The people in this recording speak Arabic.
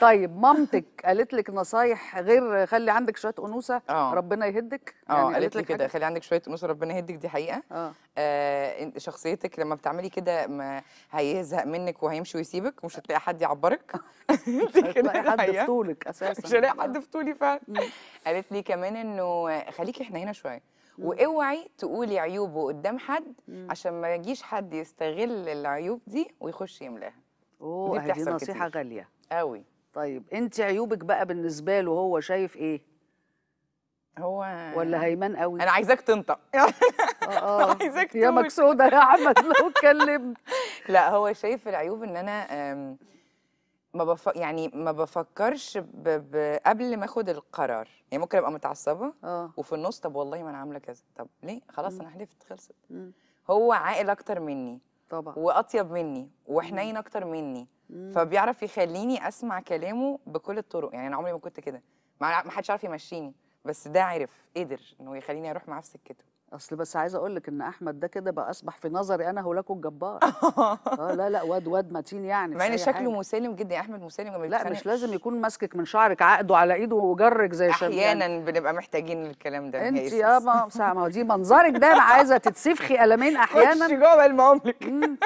طيب مامتك قالت لك نصايح غير خلي عندك شويه انوثه آه. ربنا يهدك اه يعني قالت لي كده خلي عندك شويه انوثه ربنا يهدك دي حقيقه اه, آه، شخصيتك لما بتعملي كده هيزهق منك وهيمشي ويسيبك ومش هتلاقي حد يعبرك مش هتلاقي حد في طولك اساسا مش هلاقي حد في طولي فعلا قالت لي كمان انه خليكي احنا هنا شويه واوعي تقولي عيوبه قدام حد عشان ما يجيش حد يستغل العيوب دي ويخش يملاها اوه دي, دي نصيحه كتير. غاليه قوي طيب انت عيوبك بقى بالنسبه له هو شايف ايه هو ولا هيمن قوي انا عايزاك تنطق اه, آه. عايزاك يا مكسوده يا احمد لو اتكلمت لا هو شايف العيوب ان انا ما بف... يعني ما بفكرش ب... ب... قبل ما اخد القرار يعني ممكن ابقى متعصبه اه وفي النص طب والله ما انا عامله كذا طب ليه خلاص انا حلفت خلصت هو عاقل اكتر مني طبعا واطيب مني وحنين اكتر مني مم. فبيعرف يخليني اسمع كلامه بكل الطرق يعني انا عمري ما كنت كده ما حدش عارف يمشيني بس ده عرف قدر انه يخليني اروح معاه في سكته اصل بس عايزه اقول لك ان احمد ده كده بقى اصبح في نظري انا هولاكو الجبار اه لا لا واد واد متين يعني مع ان شكله حاجة. مسالم جدا يا احمد مسالم لا مش لازم يكون ماسكك من شعرك عقده على ايده وجرك زي شباب يعني. احيانا يعني. بنبقى محتاجين الكلام ده انت يا ما هو دي منظرك ده انا عايزه تتسفخي قلمين احيانا خش جوه المعملك